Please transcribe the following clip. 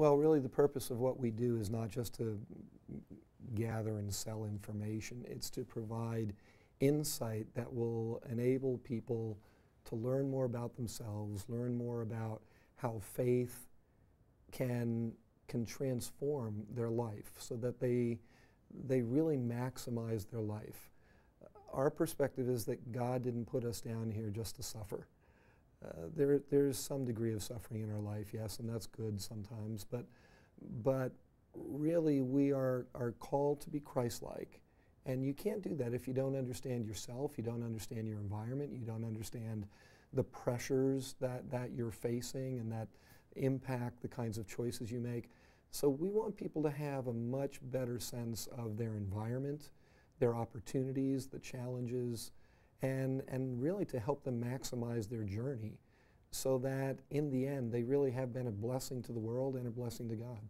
Well, really, the purpose of what we do is not just to gather and sell information, it's to provide insight that will enable people to learn more about themselves, learn more about how faith can, can transform their life so that they, they really maximize their life. Our perspective is that God didn't put us down here just to suffer. Uh, there, there's some degree of suffering in our life, yes, and that's good sometimes, but, but really we are, are called to be Christ-like. And you can't do that if you don't understand yourself, you don't understand your environment, you don't understand the pressures that, that you're facing and that impact the kinds of choices you make. So we want people to have a much better sense of their environment, their opportunities, the challenges, and, and really to help them maximize their journey so that in the end they really have been a blessing to the world and a blessing to God.